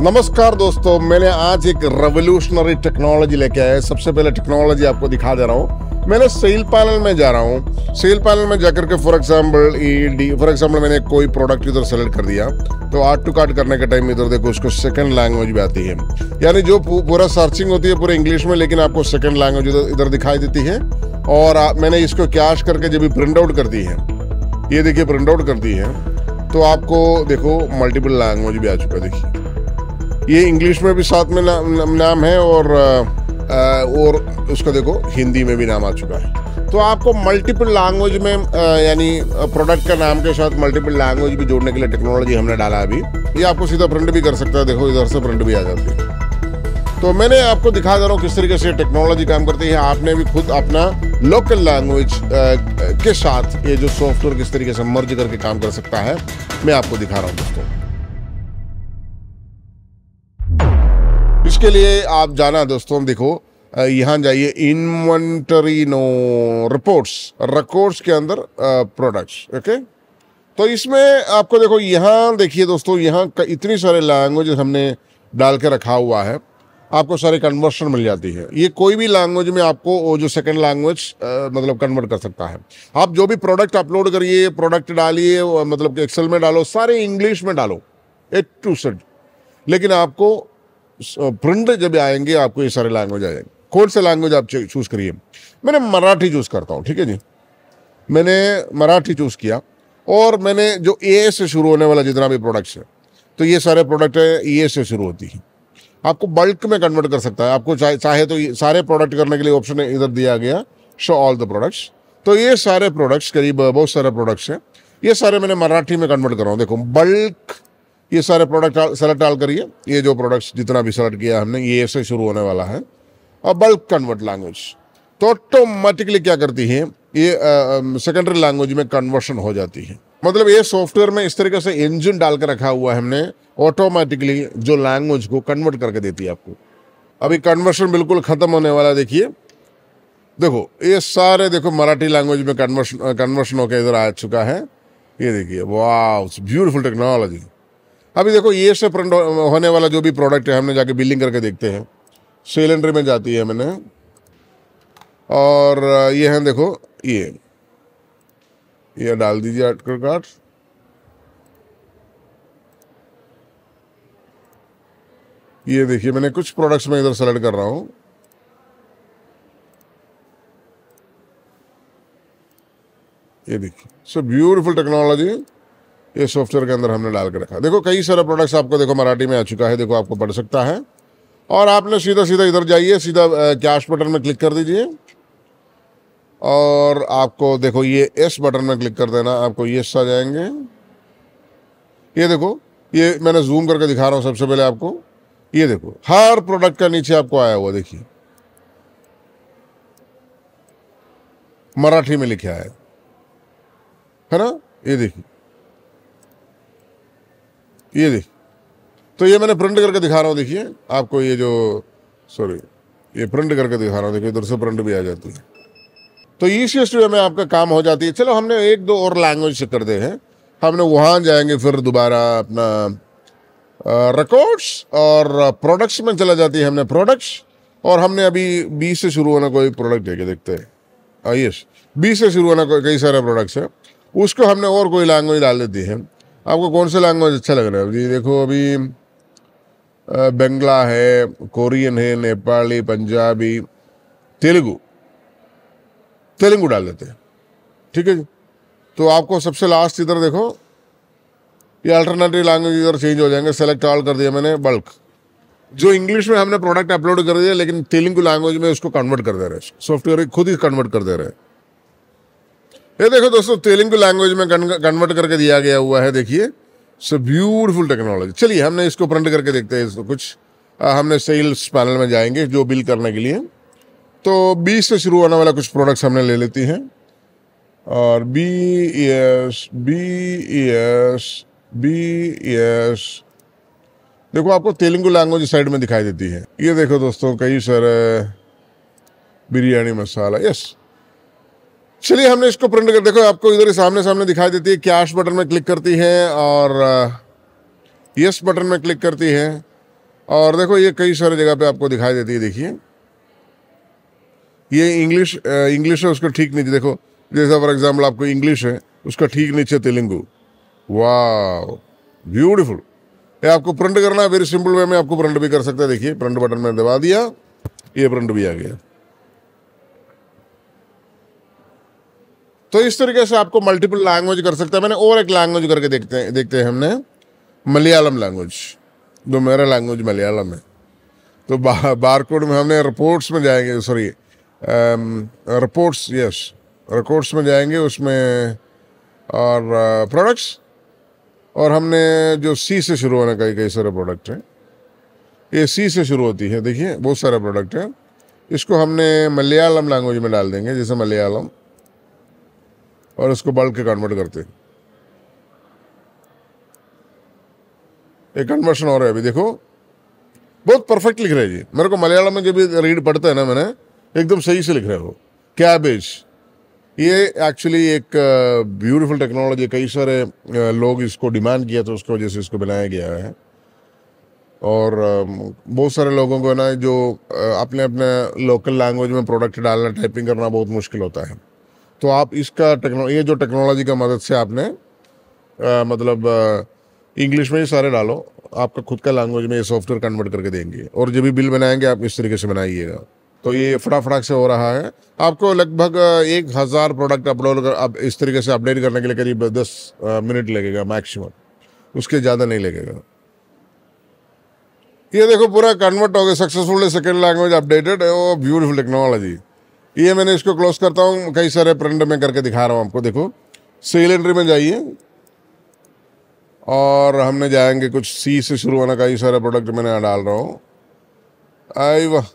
नमस्कार दोस्तों मैंने आज एक रेवोल्यूशनरी टेक्नोलॉजी लेके आया सबसे पहले टेक्नोलॉजी आपको दिखा दे रहा हूँ मैंने सेल पैनल में जा रहा हूँ सेल पैनल में जाकर के for example E D for example मैंने कोई प्रोडक्ट इधर सेलेक्ट कर दिया तो आर्ट टू कार्ट करने के टाइम इधर देखो उसको सेकंड लैंग्वेज भी आती है यानी जो पूरा सर्चिंग होती है पूरे इंग्लिश में लेकिन आपको सेकंड लैंग्वेज इधर दिखाई देती है और आ, मैंने इसको कैश करके जब भी प्रिंट आउट कर दी है ये देखिए प्रिंट आउट कर दी है तो आपको देखो मल्टीपल लैंग्वेज भी आ चुका देखिए ये इंग्लिश में भी साथ में ना, ना, नाम है और आ, और उसका देखो हिंदी में भी नाम आ चुका है तो आपको मल्टीपल लैंग्वेज में यानी प्रोडक्ट का नाम के साथ मल्टीपल लैंग्वेज भी जोड़ने के लिए टेक्नोलॉजी हमने डाला अभी ये आपको सीधा प्रिंट भी कर सकता है देखो इधर से प्रिंट भी आ जाती है तो मैंने आपको दिखा दे रहा हूँ किस तरीके से टेक्नोलॉजी काम करती है आपने भी खुद अपना लोकल लैंग्वेज के साथ ये जो सॉफ्टवेयर किस तरीके से मर्ज करके काम कर सकता है मैं आपको दिखा रहा हूँ दोस्तों उसके लिए आप जाना दोस्तों देखो यहाँ जाइए इन्वेंटरी नो रिपोर्ट्स रिकॉर्ड्स के अंदर प्रोडक्ट्स ओके तो इसमें आपको देखो यहाँ देखिए दोस्तों यहाँ इतनी सारे लैंग्वेज हमने डाल के रखा हुआ है आपको सारे कन्वर्शन मिल जाती है ये कोई भी लैंग्वेज में आपको वो जो सेकंड लैंग्वेज मतलब कन्वर्ट कर सकता है आप जो भी प्रोडक्ट अपलोड करिए प्रोडक्ट डालिए मतलब एक्सेल में डालो सारे इंग्लिश में डालो एट टू सेट लेकिन आपको प्रिंट जब आएंगे आपको ये सारे लैंग्वेज आ जाएंगे कौन सा लैंग्वेज आप चूज़ करिए मैंने मराठी चूज़ करता हूँ ठीक है जी मैंने मराठी चूज़ किया और मैंने जो ए से शुरू होने वाला जितना भी प्रोडक्ट्स है तो ये सारे प्रोडक्ट ए से शुरू होती है आपको बल्क में कन्वर्ट कर सकता है आपको चाहे चाहे तो सारे प्रोडक्ट करने के लिए ऑप्शन इधर दिया गया शो ऑल द प्रोडक्ट्स तो ये सारे प्रोडक्ट्स करीब बहुत सारे प्रोडक्ट्स हैं ये सारे मैंने मराठी में कन्वर्ट कर रहा हूँ देखो बल्क ये सारे प्रोडक्ट सेलेक्ट डाल करिए ये जो प्रोडक्ट्स जितना भी सेलेक्ट किया हमने ये से शुरू होने वाला है और बल्क कन्वर्ट लैंग्वेज तो ऑटोमेटिकली क्या करती है ये सेकेंडरी लैंग्वेज में कन्वर्शन हो जाती है मतलब ये सॉफ्टवेयर में इस तरीके से इंजन डाल कर रखा हुआ है हमने ऑटोमेटिकली जो लैंग्वेज को कन्वर्ट करके देती है आपको अभी कन्वर्शन बिल्कुल ख़त्म होने वाला देखिए देखो ये सारे देखो मराठी लैंग्वेज में कन्वर्शन कन्वर्शन होकर इधर आ चुका है ये देखिए वाह ब्यूटीफुल टेक्नोलॉजी अभी देखो ये से प्रिंट होने वाला जो भी प्रोडक्ट है हमने जाके बिलिंग करके देखते हैं सिलेंडर में जाती है मैंने और ये है देखो ये ये डाल दीजिए आर्टिकल कार्ड ये देखिए मैंने कुछ प्रोडक्ट्स में इधर सेलेक्ट कर रहा हूँ ये देखिए सो ब्यूटीफुल टेक्नोलॉजी ये सॉफ्टवेयर के अंदर हमने डाल के रखा देखो कई सारे प्रोडक्ट्स आपको देखो मराठी में आ चुका है देखो आपको पढ़ सकता है और आपने सीधा सीधा इधर जाइए सीधा कैश बटन में क्लिक कर दीजिए और आपको देखो ये एस बटन में क्लिक कर देना आपको ये आ जाएंगे ये देखो ये मैंने जूम करके दिखा रहा हूँ सबसे पहले आपको ये देखो हर प्रोडक्ट का नीचे आपको आया हुआ देखिए मराठी में लिखा है है ना ये देखिए ये देख तो ये मैंने प्रिंट करके दिखा रहा हूँ देखिए आपको ये जो सॉरी ये प्रिंट करके दिखा रहा हूँ देखिए उधर से प्रिंट भी आ जाती है तो ईसीएस वे में आपका काम हो जाती है चलो हमने एक दो और लैंग्वेज कर दे हैं हमने वहाँ जाएंगे फिर दोबारा अपना रिकॉर्ड्स और प्रोडक्ट्स में चला जाती है हमने प्रोडक्ट्स और हमने अभी बी से शुरू होना कोई प्रोडक्ट देखे देखते हैं यस बी से शुरू होना कोई कई सारे प्रोडक्ट्स हैं उसको हमने और कोई लैंग्वेज डाल देती है आपको कौन सा लैंग्वेज अच्छा लग रहा है जी देखो अभी बंगला है कोरियन है नेपाली पंजाबी तेलुगु तेलुगु डाल देते हैं ठीक है जी तो आपको सबसे लास्ट इधर देखो ये अल्टरनेटिव लैंग्वेज इधर चेंज हो जाएंगे सेलेक्ट ऑल कर दिया मैंने बल्क जो इंग्लिश में हमने प्रोडक्ट अपलोड कर दिया लेकिन तेलुगु लैंग्वेज में उसको कन्वर्ट कर दे रहे हैं सॉफ्टवेयर खुद ही कन्वर्ट कर दे रहे हैं ये देखो दोस्तों तेलुगु लैंग्वेज में कन्वर्ट करके दिया गया हुआ है देखिए सो ब्यूटीफुल टेक्नोलॉजी चलिए हमने इसको प्रिंट करके देखते हैं इसको कुछ आ, हमने सेल्स पैनल में जाएंगे जो बिल करने के लिए तो बी से शुरू होने वाला कुछ प्रोडक्ट्स हमने ले लेती हैं और B S B S B S देखो आपको तेलुगु लैंग्वेज साइड में दिखाई देती है ये देखो दोस्तों कई सारे बिरयानी मसाला यस चलिए हमने इसको प्रिंट कर देखो आपको इधर सामने सामने दिखाई देती है कैश बटन में क्लिक करती है और यस uh, बटन में क्लिक करती है और देखो ये कई सारे जगह पे आपको दिखाई देती है देखिए ये इंग्लिश इंग्लिश uh, है उसका ठीक नीचे देखो जैसा फॉर एग्जाम्पल आपको इंग्लिश है उसका ठीक नीचे तेलुगु वाह ब्यूटिफुल ये आपको प्रिंट करना है वेरी सिंपल वे में आपको प्रिंट भी कर सकते हैं देखिए प्रिंट बटन में दबा दिया ये प्रिंट भी आ गया तो इस तरीके से आपको मल्टीपल लैंग्वेज कर सकते हैं मैंने और एक लैंग्वेज करके देखते हैं देखते हैं हमने मलयालम लैंग्वेज जो मेरा लैंग्वेज मलयालम है तो बा, बारकोड में हमने रिपोर्ट्स में जाएंगे सॉरी रिपोर्ट्स यस रिकॉर्ड्स में जाएंगे उसमें और प्रोडक्ट्स uh, और हमने जो सी से शुरू होने कई कई सारे प्रोडक्ट हैं ये सी से शुरू होती है देखिए बहुत सारे प्रोडक्ट हैं इसको हमने मलयालम लैंग्वेज में डाल देंगे जैसे मलयालम और इसको बल्क के कन्वर्ट करते हैं एक कन्वर्शन और है अभी देखो बहुत परफेक्ट लिख रहे हैं जी मेरे को मलयालम में जब रीड पढ़ता है ना मैंने एकदम सही से लिख रहे हो कैबेज ये एक्चुअली एक ब्यूटीफुल टेक्नोलॉजी कई सारे लोग इसको डिमांड किया तो उसकी वजह से इसको बनाया गया है और बहुत सारे लोगों को ना जो अपने अपने लोकल लैंग्वेज में प्रोडक्ट डालना टाइपिंग करना बहुत मुश्किल होता है तो आप इसका टेक्नो ये जो टेक्नोलॉजी का मदद से आपने आ, मतलब इंग्लिश में ही सारे डालो आपका खुद का लैंग्वेज में ये सॉफ्टवेयर कन्वर्ट करके देंगे और जब भी बिल बनाएंगे आप इस तरीके से बनाइएगा तो ये फटाफटाक से हो रहा है आपको लगभग एक हज़ार प्रोडक्ट अपलोड कर आप इस तरीके से अपडेट करने के लिए करीब दस मिनट लगेगा मैक्सिमम उसके ज़्यादा नहीं लगेगा ये देखो पूरा कन्वर्ट हो गया सक्सेसफुल सेकेंड लैंग्वेज अपडेटेड वो ब्यूटीफुल टेक्नोलॉजी ये मैंने इसको क्लोज करता हूँ कई सारे प्रिंट में करके दिखा रहा हूँ आपको देखो सेल एंट्री में जाइए और हमने जाएंगे कुछ सी से शुरू होना कई सारे प्रोडक्ट मैंने यहाँ डाल रहा हूँ आई वाह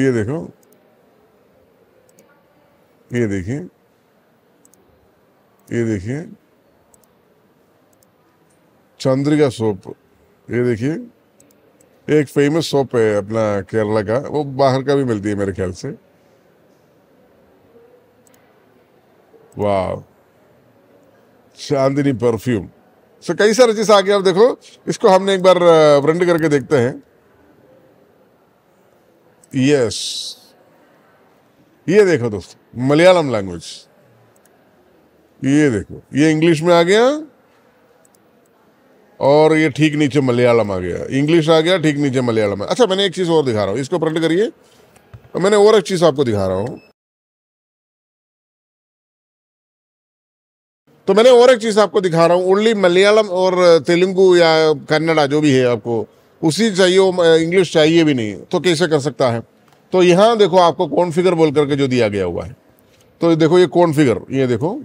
ये देखो ये देखिए ये देखिए चंद्रिका सोप ये देखिए एक फेमस शॉप है अपना केरला का वो बाहर का भी मिलती है मेरे ख्याल से वाह चांदनी परफ्यूम सो कई सारे चीज़ आ गया आप देखो इसको हमने एक बार ब्रेंड करके देखते हैं यस ये देखो दोस्तों मलयालम लैंग्वेज ये देखो ये इंग्लिश में आ गया और ये ठीक नीचे मलयालम आ गया इंग्लिश आ गया ठीक नीचे मलयालम अच्छा मैंने एक चीज़ और दिखा रहा हूँ इसको प्रिंट करिए मैंने और एक चीज़ आपको दिखा रहा हूँ तो मैंने और एक चीज़ आपको दिखा रहा हूँ ओनली मलयालम और तेलुगु या कन्नड़ा जो भी है आपको उसी चाहिए इंग्लिश चाहिए भी नहीं तो कैसे कर सकता है तो यहाँ देखो आपको कौन फिगर बोल करके जो दिया गया हुआ है तो देखो ये कौन फिगर ये देखो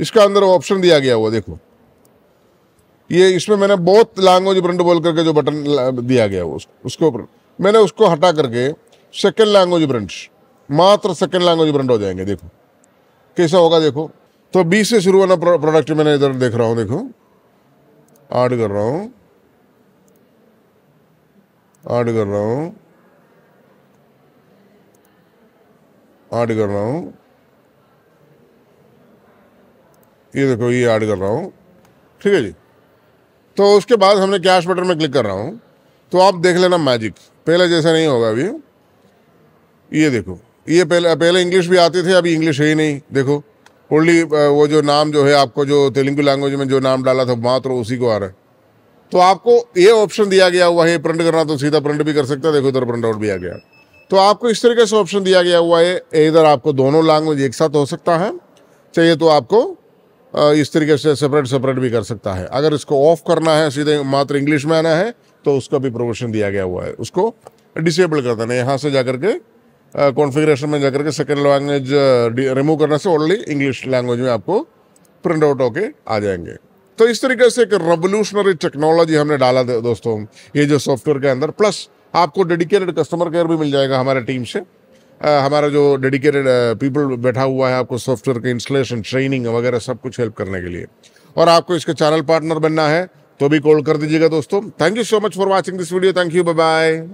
इसका अंदर ऑप्शन दिया गया हुआ देखो ये इसमें मैंने बहुत लैंग्वेज ब्रंड बोल करके जो बटन दिया गया वो उसके ऊपर मैंने उसको हटा करके सेकेंड लैंग्वेज ब्रंड मात्र सेकेंड लैंग्वेज ब्रंड हो जाएंगे देखो कैसा होगा देखो तो बीस से शुरू होना प्रोडक्ट मैंने इधर देख रहा हूँ देखो ऐड कर रहा हूँ ऐड कर रहा हूँ ऐड कर रहा हूँ ये देखो ये ऐड कर रहा हूँ ठीक है जी तो उसके बाद हमने कैश बटन में क्लिक कर रहा हूँ तो आप देख लेना मैजिक पहले जैसा नहीं होगा अभी ये देखो ये पहले पहले इंग्लिश भी आते थे अभी इंग्लिश है ही नहीं देखो ओनली वो जो नाम जो है आपको जो तेलुगु लैंग्वेज में जो नाम डाला था मात्र उसी को आ रहा है तो आपको ये ऑप्शन दिया गया हुआ है प्रिंट करना तो सीधा प्रिंट भी कर सकता है देखो इधर प्रिंट आउट भी आ गया तो आपको इस तरीके से ऑप्शन दिया गया हुआ है इधर आपको दोनों लैंग्वेज एक साथ हो सकता है चाहिए तो आपको इस तरीके से सेपरेट सेपरेट भी कर सकता है अगर इसको ऑफ करना है सीधे मात्र इंग्लिश में आना है तो उसका भी प्रमोशन दिया गया हुआ है उसको डिसेबल कर देना यहाँ से जाकर के कॉन्फ़िगरेशन में जाकर के सेकेंड लैंग्वेज रिमूव करने से ओनली इंग्लिश लैंग्वेज में आपको प्रिंट आउट होके आ जाएंगे तो इस तरीके से एक रेवोल्यूशनरी टेक्नोलॉजी हमने डाला दोस्तों ये जो सॉफ्टवेयर के अंदर प्लस आपको डेडिकेटेड कस्टमर केयर भी मिल जाएगा हमारे टीम से हमारा जो डेडिकेटेड पीपल बैठा हुआ है आपको सॉफ्टवेयर के इंस्टॉलेशन ट्रेनिंग वगैरह सब कुछ हेल्प करने के लिए और आपको इसके चैनल पार्टनर बनना है तो भी कॉल कर दीजिएगा दोस्तों thank you so much for watching this video thank you bye bye